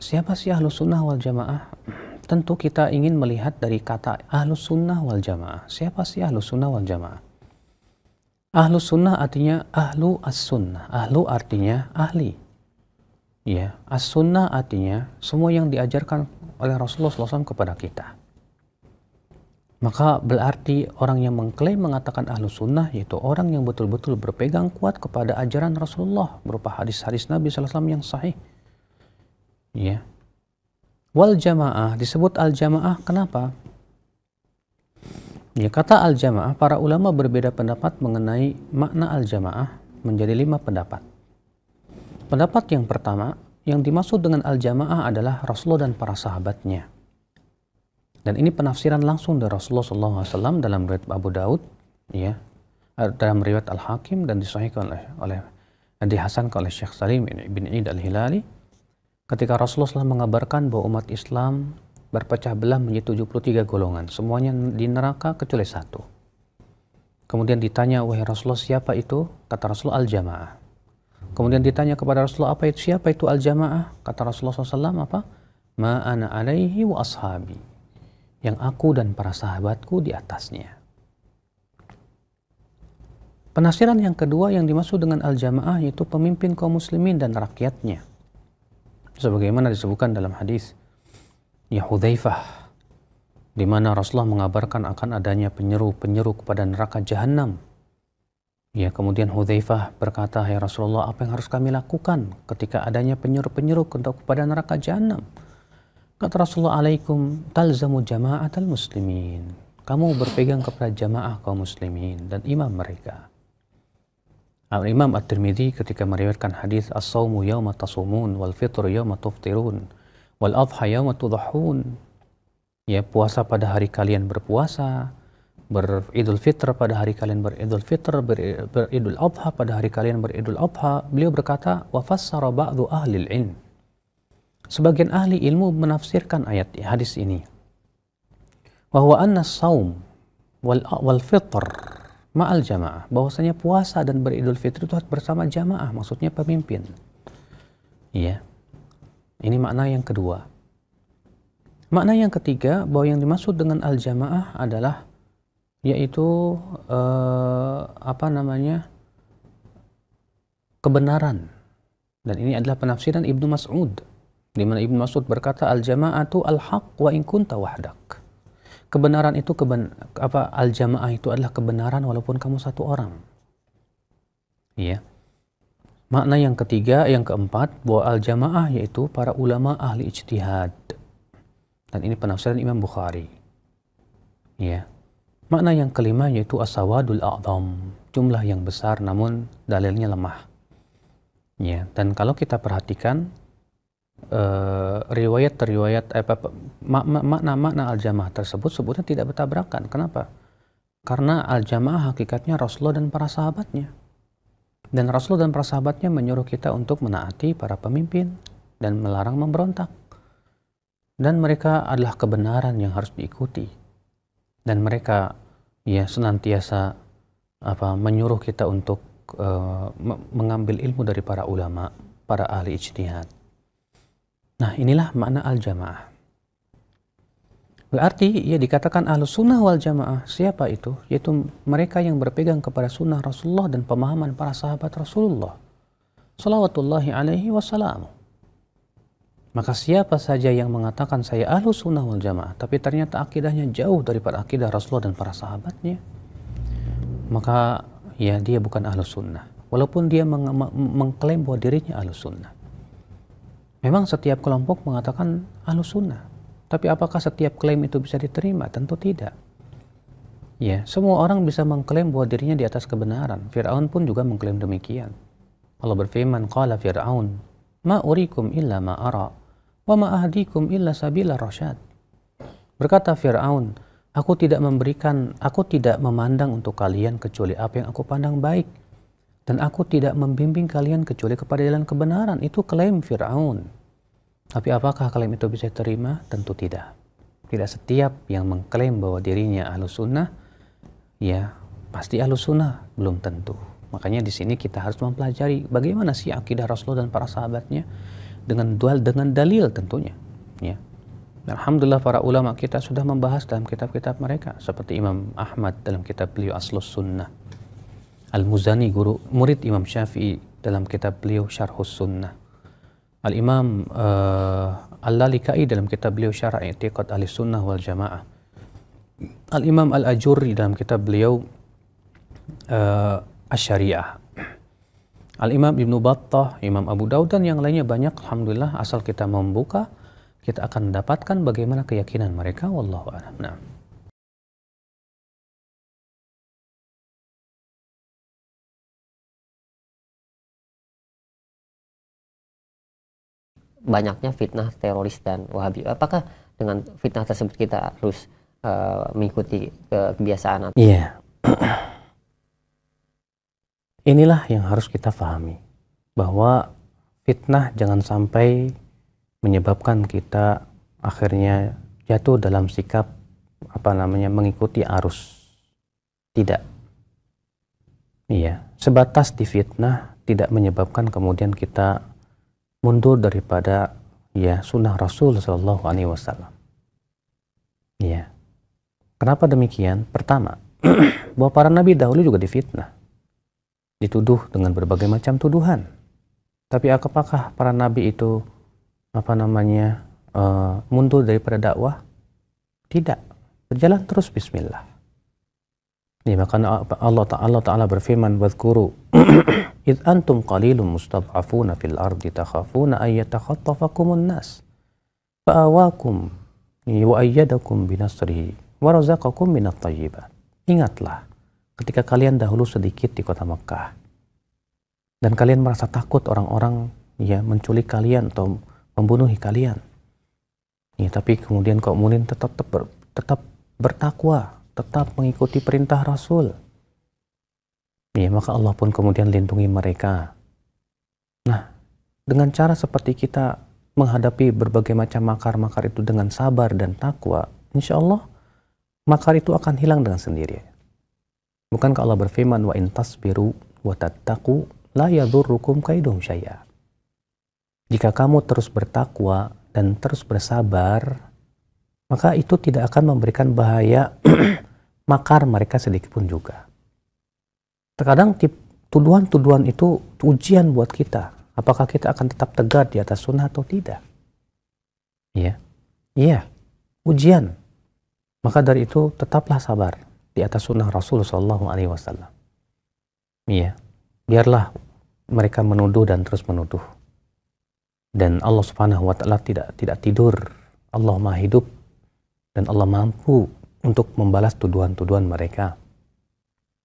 siapa sih ahlus sunnah wal jamaah? Tentu kita ingin melihat dari kata ahlus sunnah wal jamaah. Siapa sih ahlus sunnah wal jamaah? Ahlus sunnah artinya ahlu as sunnah. Ahlu artinya ahli. Ya, as sunnah artinya semua yang diajarkan oleh Rasulullah SAW kepada kita. Maka berarti orang yang mengklaim mengatakan ahlu sunnah yaitu orang yang betul-betul berpegang kuat kepada ajaran Rasulullah berupa hadis-hadis Nabi SAW yang sahih Ya. Wal jamaah disebut al jamaah kenapa? Ya, kata al jamaah para ulama berbeda pendapat mengenai makna al jamaah menjadi lima pendapat. Pendapat yang pertama yang dimaksud dengan al jamaah adalah Rasulullah dan para sahabatnya. Dan ini penafsiran langsung dari Rasulullah SAW dalam riwayat Abu Daud, ya, eh, dalam riwayat Al Hakim dan disahihkan oleh, oleh dihasankan oleh Syekh Salim bin Id Al Hilali ketika Rasulullah SAW mengabarkan bahwa umat Islam berpecah belah menjadi 73 golongan, semuanya di neraka kecuali satu. Kemudian ditanya, wahai Rasulullah siapa itu? Kata Rasulullah al-jamaah. Kemudian ditanya kepada Rasulullah apa itu siapa itu al-jamaah? Kata Rasulullah SAW apa? Ma'ana alaihi wa ashabi. Yang aku dan para sahabatku di atasnya. Penafsiran yang kedua yang dimaksud dengan al-jamaah yaitu pemimpin kaum muslimin dan rakyatnya sebagaimana disebutkan dalam hadis ya Hudzaifah di mana Rasulullah mengabarkan akan adanya penyeru-penyeru kepada neraka jahanam. Ya, kemudian Hudzaifah berkata, "Ya Rasulullah, apa yang harus kami lakukan ketika adanya penyeru-penyeru kepada neraka jahanam?" Kata Rasulullah, "Alaikum talzamu jama'atal muslimin." Kamu berpegang kepada jamaah kaum muslimin dan imam mereka. Al-Imam At-Tirmidzi ketika meriwayatkan hadis as-saumu yauma tasumun wal fitru yauma tuftirun wal adha yauma tudhahun. Ya, puasa pada hari kalian berpuasa, beridul fitr pada hari kalian beridul fitr, beridul adha pada hari kalian beridul adha. Beliau berkata, wa fassara ba'dhu ahli ilm. Sebagian ahli ilmu menafsirkan ayat hadis ini. Bahwa anna as-saum wal, wal fitr ma'al jamaah bahwasanya puasa dan beridul fitri itu harus bersama jamaah maksudnya pemimpin iya ini makna yang kedua makna yang ketiga bahwa yang dimaksud dengan al jamaah adalah yaitu eh, apa namanya kebenaran dan ini adalah penafsiran Ibnu Mas'ud di mana Ibnu Mas'ud berkata al jamaah itu al haq wa in kunta wahdak kebenaran itu keben apa al jamaah itu adalah kebenaran walaupun kamu satu orang ya makna yang ketiga yang keempat bahwa al jamaah yaitu para ulama ahli ijtihad dan ini penafsiran Imam Bukhari ya makna yang kelima yaitu asawadul a'zam jumlah yang besar namun dalilnya lemah ya dan kalau kita perhatikan Eh, riwayat riwayat uh, eh, apa, eh, makna makna al jamaah tersebut sebutnya tidak bertabrakan. Kenapa? Karena al jamaah hakikatnya Rasulullah dan para sahabatnya. Dan Rasulullah dan para sahabatnya menyuruh kita untuk menaati para pemimpin dan melarang memberontak. Dan mereka adalah kebenaran yang harus diikuti. Dan mereka ya senantiasa apa menyuruh kita untuk uh, mengambil ilmu dari para ulama, para ahli ijtihad. Nah inilah makna al-jamaah. Berarti ia dikatakan ahlu sunnah wal jamaah. Siapa itu? Yaitu mereka yang berpegang kepada sunnah Rasulullah dan pemahaman para sahabat Rasulullah. Salawatullahi alaihi Maka siapa saja yang mengatakan saya ahlu sunnah wal jamaah, tapi ternyata akidahnya jauh daripada akidah Rasulullah dan para sahabatnya, maka ya dia bukan ahlu sunnah. Walaupun dia mengklaim bahwa dirinya ahlu sunnah. Memang setiap kelompok mengatakan alus sunnah. Tapi apakah setiap klaim itu bisa diterima? Tentu tidak. Ya, semua orang bisa mengklaim bahwa dirinya di atas kebenaran. Fir'aun pun juga mengklaim demikian. Allah berfirman, Qala Fir'aun, Ma urikum illa ma ara, wa ma ahdikum illa sabila rasyad. Berkata Fir'aun, Aku tidak memberikan, aku tidak memandang untuk kalian kecuali apa yang aku pandang baik dan aku tidak membimbing kalian kecuali kepada jalan kebenaran. Itu klaim Fir'aun. Tapi apakah klaim itu bisa diterima? Tentu tidak. Tidak setiap yang mengklaim bahwa dirinya ahlu sunnah, ya pasti ahlu sunnah. Belum tentu. Makanya di sini kita harus mempelajari bagaimana sih akidah Rasulullah dan para sahabatnya dengan dual dengan dalil tentunya. Ya. Alhamdulillah para ulama kita sudah membahas dalam kitab-kitab mereka seperti Imam Ahmad dalam kitab beliau Aslus Sunnah Al-Muzani guru murid Imam Syafi'i dalam kitab beliau Syarhus Sunnah. Al-Imam uh, Al-Lalikai dalam kitab beliau Syarah I'tiqad Ahli Sunnah wal Jamaah. Al-Imam Al-Ajuri dalam kitab beliau uh, Asy-Syariah. Al-Imam Ibnu Battah, Imam Abu Daud dan yang lainnya banyak alhamdulillah asal kita membuka kita akan mendapatkan bagaimana keyakinan mereka wallahu a'lam. Nah. banyaknya fitnah teroris dan wahabi. Apakah dengan fitnah tersebut kita harus uh, mengikuti ke eh, kebiasaan? Iya. Yeah. Inilah yang harus kita pahami bahwa fitnah jangan sampai menyebabkan kita akhirnya jatuh dalam sikap apa namanya mengikuti arus. Tidak. Iya, sebatas difitnah tidak menyebabkan kemudian kita mundur daripada ya sunnah Rasul Shallallahu Alaihi Wasallam. Ya, kenapa demikian? Pertama, bahwa para nabi dahulu juga difitnah, dituduh dengan berbagai macam tuduhan. Tapi apakah para nabi itu apa namanya uh, mundur daripada dakwah? Tidak, berjalan terus Bismillah. Ya, maka Allah Ta'ala ta berfirman, Wadkuru إذ أنتم قليل مستضعفون في الأرض تخافون أن يتخطفكم الناس فآواكم wa بنصره ورزقكم من razaqakum minat ingatlah ketika kalian dahulu sedikit di kota Mekah dan kalian merasa takut orang-orang ya menculik kalian atau membunuhi kalian ya, tapi kemudian kaum mukminin tetap tetap, ber, tetap bertakwa tetap mengikuti perintah Rasul Ya, maka Allah pun kemudian lindungi mereka. Nah, dengan cara seperti kita menghadapi berbagai macam makar-makar itu dengan sabar dan takwa, insya Allah makar itu akan hilang dengan sendirinya. Bukankah Allah berfirman wa biru wa tattaku la yadurrukum kaidum syaya. Jika kamu terus bertakwa dan terus bersabar, maka itu tidak akan memberikan bahaya makar mereka sedikit pun juga terkadang tuduhan-tuduhan itu ujian buat kita. Apakah kita akan tetap tegar di atas sunnah atau tidak? Iya. Yeah. Iya. Yeah. Ujian. Maka dari itu tetaplah sabar di atas sunnah rasulullah Shallallahu Alaihi Wasallam. Iya. Biarlah mereka menuduh dan terus menuduh. Dan Allah Subhanahu Wa Taala tidak tidak tidur. Allah maha hidup dan Allah mampu untuk membalas tuduhan-tuduhan mereka.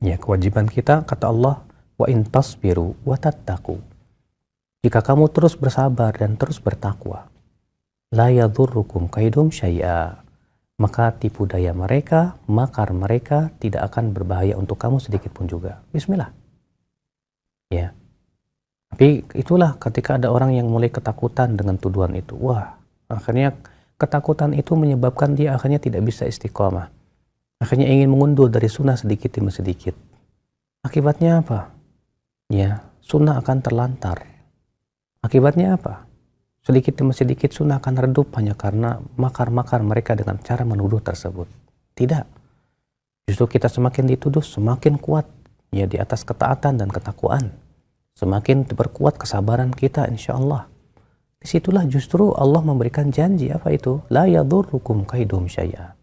Ya, kewajiban kita kata Allah, wa in tasbiru wa tattaku. Jika kamu terus bersabar dan terus bertakwa, la yadhurrukum kaidum syai'a. Maka tipu daya mereka, makar mereka tidak akan berbahaya untuk kamu sedikit pun juga. Bismillah. Ya. Tapi itulah ketika ada orang yang mulai ketakutan dengan tuduhan itu. Wah, akhirnya ketakutan itu menyebabkan dia akhirnya tidak bisa istiqomah Akhirnya ingin mengundur dari sunnah sedikit demi sedikit. Akibatnya apa? Ya, sunnah akan terlantar. Akibatnya apa? Sedikit demi sedikit sunnah akan redup hanya karena makar-makar mereka dengan cara menuduh tersebut. Tidak. Justru kita semakin dituduh, semakin kuat ya di atas ketaatan dan ketakuan. Semakin diperkuat kesabaran kita insya Allah. Disitulah justru Allah memberikan janji apa itu? La yadurrukum kaidum syai'a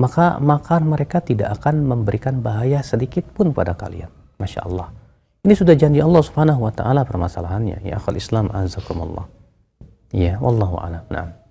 maka maka mereka tidak akan memberikan bahaya sedikit pun pada kalian. Masya Allah. Ini sudah janji Allah Subhanahu wa taala permasalahannya ya akhal Islam azakumullah. Ya, wallahu a'lam. Nah.